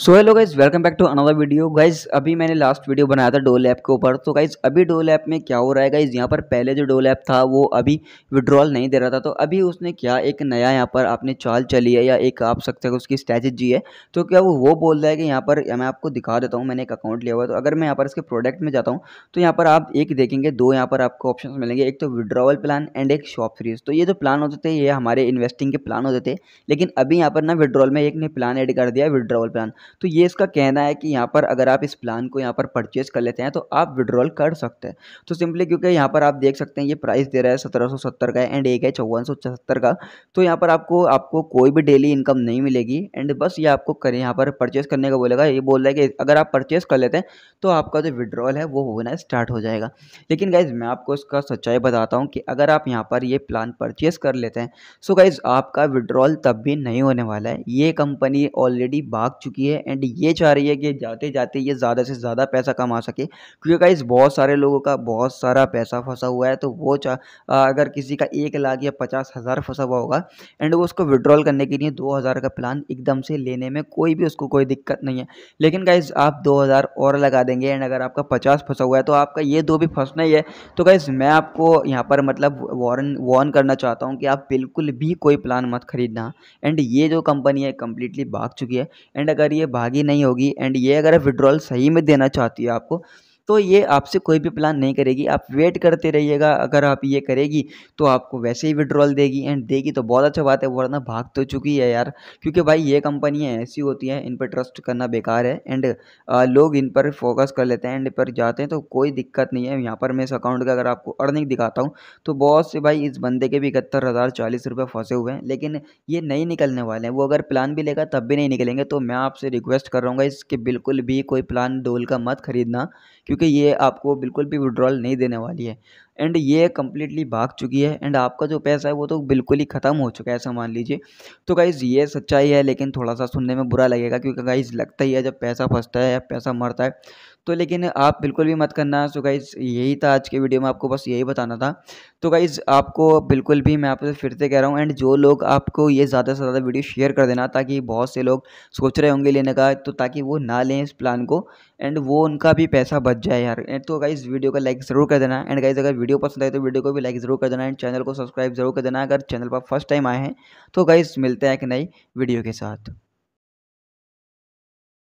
so hello guys welcome back to another video guys अभी मैंने last video बनाया था डोल ऐप के ऊपर तो गाइज अभी डोल ऐप में क्या हो रहा है गाइज यहाँ पर पहले जो डोल ऐप था वो अभी विड्रॉल नहीं दे रहा था तो अभी उसने क्या एक नया यहाँ पर आपने चाल चली है या एक आप सकते हैं उसकी स्ट्रैटेजी है तो क्या वो वो बोल रहा है कि यहाँ पर मैं आपको दिखा देता हूँ मैंने एक अकाउंट लिया हुआ है तो अगर मैं यहाँ पर इसके प्रोडक्ट में जाता हूँ तो यहाँ पर आप एक देखेंगे दो यहाँ पर आपको ऑप्शन मिलेंगे एक तो विड्रॉवल प्लान एंड एक शॉप फ्रीज तो ये जो प्लान होते थे ये हमारे इन्वेस्टिंग के प्लान होते थे लेकिन अभी यहाँ पर ना विड्रॉल में एक ने प्लान एड कर दिया विड्रॉवल प्लान तो ये इसका कहना है कि यहाँ पर अगर आप इस प्लान को यहाँ पर परचेज़ कर लेते हैं तो आप विड्रॉल कर सकते हैं तो सिंपली क्योंकि यहाँ पर आप देख सकते हैं ये प्राइस दे रहा है सत्रह सौ सत्तर का एंड एक है चौवन सौ पचहत्तर का तो यहाँ पर आपको आपको कोई भी डेली इनकम नहीं मिलेगी एंड बस ये आपको करें यहाँ पर परचेस करने का बोलेगा ये बोल रहा है कि अगर आप परचेस कर लेते हैं तो आपका जो विड्रॉल है वो होना स्टार्ट हो जाएगा लेकिन गाइज़ मैं आपको इसका सच्चाई बताता हूँ कि अगर आप यहाँ पर ये प्लान परचेज कर लेते हैं सो गाइज़ आपका विड्रॉल तब भी नहीं होने वाला है ये कंपनी ऑलरेडी भाग चुकी है है एंड ये चाह रही है कि जाते जाते ये ज़्यादा से ज़्यादा पैसा कमा सके क्योंकि गाइज बहुत सारे लोगों का बहुत सारा पैसा फंसा हुआ है तो वो चाह अगर किसी का एक लाख या पचास हज़ार फंसा हुआ होगा एंड वो उसको विड्रॉल करने के लिए दो हज़ार का प्लान एकदम से लेने में कोई भी उसको कोई दिक्कत नहीं है लेकिन गाइज़ आप दो हज़ार और लगा देंगे एंड अगर आपका पचास फंसा हुआ है तो आपका ये दो भी फंसना ही है तो गाइज़ मैं आपको यहाँ पर मतलब वॉर्न वॉर्न करना चाहता हूँ कि आप बिल्कुल भी कोई प्लान मत खरीदना एंड ये जो कंपनी है कम्प्लीटली भाग चुकी है एंड अगर ये भागी नहीं होगी एंड ये अगर विड्रॉल सही में देना चाहती है आपको तो ये आपसे कोई भी प्लान नहीं करेगी आप वेट करते रहिएगा अगर आप ये करेगी तो आपको वैसे ही विड्रॉल देगी एंड देगी तो बहुत अच्छा बात है वरना भाग तो चुकी है यार क्योंकि भाई ये कंपनियाँ ऐसी होती हैं इन पर ट्रस्ट करना बेकार है एंड लोग इन पर फोकस कर लेते हैं एंड पर जाते हैं तो कोई दिक्कत नहीं है यहाँ पर मैं इस अकाउंट का अगर आपको अर्निंग दिखाता हूँ तो बहुत से भाई इस बंदे के भी इकहत्तर हज़ार चालीस रुपये फंसे हुए हैं लेकिन ये नहीं निकलने वाले हैं वो अगर प्लान भी लेगा तब भी नहीं निकलेंगे तो मैं आपसे रिक्वेस्ट कर रहा हूँ इसके बिल्कुल भी कोई प्लान डोल का मत खरीदना क्योंकि क्योंकि ये आपको बिल्कुल भी विड्रॉल नहीं देने वाली है एंड ये कम्प्लीटली भाग चुकी है एंड आपका जो पैसा है वो तो बिल्कुल ही ख़त्म हो चुका है ऐसा मान लीजिए तो गाइज़ ये सच्चाई है लेकिन थोड़ा सा सुनने में बुरा लगेगा क्योंकि गाइज़ लगता ही है जब पैसा फंसता है या पैसा मरता है तो लेकिन आप बिल्कुल भी मत करना सो गाइज़ यही था आज के वीडियो में आपको बस यही बताना था तो गाइज़ आपको बिल्कुल भी मैं आपसे फिर से कह रहा हूँ एंड जो लोग आपको ये ज़्यादा से ज़्यादा वीडियो शेयर कर देना ताकि बहुत से लोग सोच रहे होंगे लेने का तो ताकि वो ना लें इस प्लान को एंड वो उनका भी पैसा बच जाए यार तो गाइज़ वीडियो का लाइक ज़रूर कर देना एंड गाइज़ अगर वीडियो पसंद आए तो वीडियो को भी लाइक ज़रूर कर देना एंड चैनल को सब्सक्राइब जरूर कर देना अगर चैनल पर फर्स्ट टाइम आए हैं तो गाइज़ मिलते हैं एक नई वीडियो के साथ